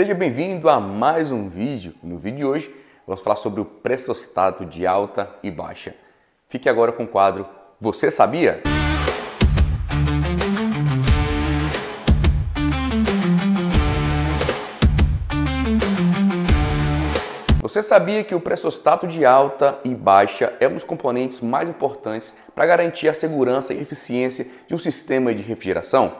Seja bem-vindo a mais um vídeo. No vídeo de hoje, vamos falar sobre o pressostato de alta e baixa. Fique agora com o quadro Você Sabia? Você sabia que o pressostato de alta e baixa é um dos componentes mais importantes para garantir a segurança e eficiência de um sistema de refrigeração?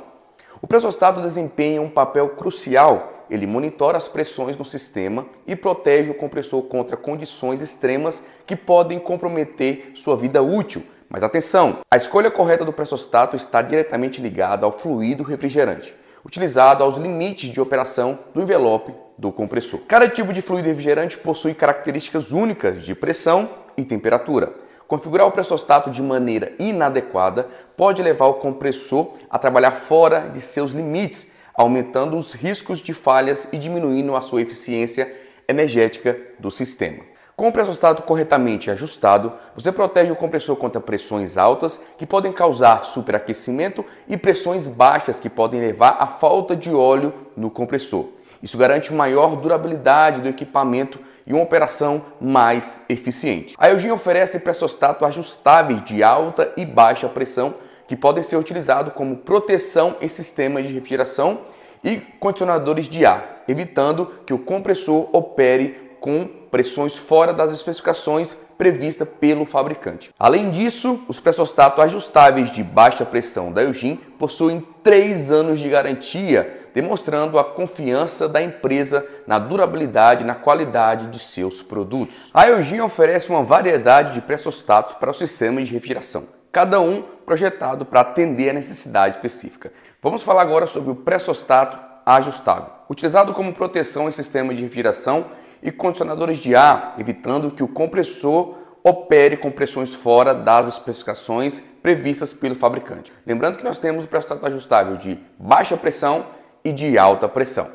O pressostato desempenha um papel crucial ele monitora as pressões no sistema e protege o compressor contra condições extremas que podem comprometer sua vida útil. Mas atenção, a escolha correta do pressostato está diretamente ligada ao fluido refrigerante, utilizado aos limites de operação do envelope do compressor. Cada tipo de fluido refrigerante possui características únicas de pressão e temperatura. Configurar o pressostato de maneira inadequada pode levar o compressor a trabalhar fora de seus limites, aumentando os riscos de falhas e diminuindo a sua eficiência energética do sistema. Com o pressostato corretamente ajustado, você protege o compressor contra pressões altas que podem causar superaquecimento e pressões baixas que podem levar à falta de óleo no compressor. Isso garante maior durabilidade do equipamento e uma operação mais eficiente. A Elgin oferece pressostato ajustáveis de alta e baixa pressão que podem ser utilizados como proteção em sistemas de refrigeração e condicionadores de ar, evitando que o compressor opere com pressões fora das especificações previstas pelo fabricante. Além disso, os pressostatos ajustáveis de baixa pressão da Eugene possuem 3 anos de garantia, demonstrando a confiança da empresa na durabilidade e na qualidade de seus produtos. A Eugene oferece uma variedade de pressostatos para o sistema de refrigeração cada um projetado para atender a necessidade específica. Vamos falar agora sobre o pressostato ajustável, utilizado como proteção em sistema de refrigeração e condicionadores de ar, evitando que o compressor opere com pressões fora das especificações previstas pelo fabricante. Lembrando que nós temos o pressostato ajustável de baixa pressão e de alta pressão.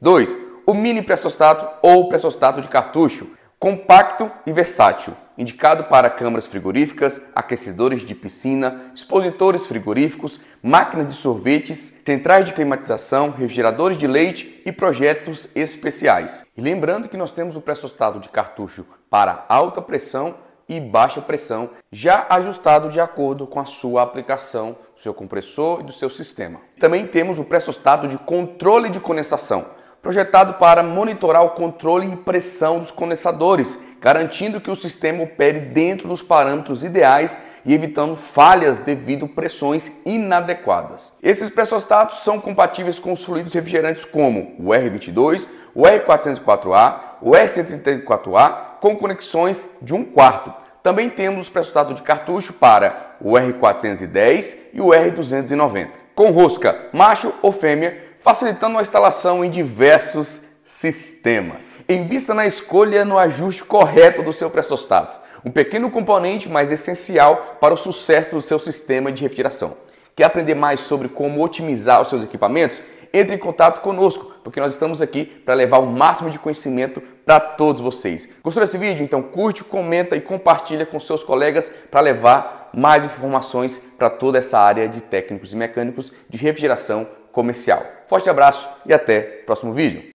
2. O mini pressostato ou pressostato de cartucho, compacto e versátil indicado para câmaras frigoríficas, aquecedores de piscina, expositores frigoríficos, máquinas de sorvetes, centrais de climatização, refrigeradores de leite e projetos especiais. E lembrando que nós temos o pré-sostado de cartucho para alta pressão e baixa pressão, já ajustado de acordo com a sua aplicação, do seu compressor e do seu sistema. Também temos o pré-sostado de controle de condensação, projetado para monitorar o controle e pressão dos condensadores garantindo que o sistema opere dentro dos parâmetros ideais e evitando falhas devido a pressões inadequadas. Esses pressostatos são compatíveis com os fluidos refrigerantes como o R22, o R404A, o R134A com conexões de 1 quarto. Também temos os pressostatos de cartucho para o R410 e o R290. Com rosca macho ou fêmea, facilitando a instalação em diversos sistemas. Invista na escolha no ajuste correto do seu pressostato, um pequeno componente, mas essencial para o sucesso do seu sistema de refrigeração. Quer aprender mais sobre como otimizar os seus equipamentos? Entre em contato conosco, porque nós estamos aqui para levar o máximo de conhecimento para todos vocês. Gostou desse vídeo? Então curte, comenta e compartilha com seus colegas para levar mais informações para toda essa área de técnicos e mecânicos de refrigeração comercial. Forte abraço e até o próximo vídeo.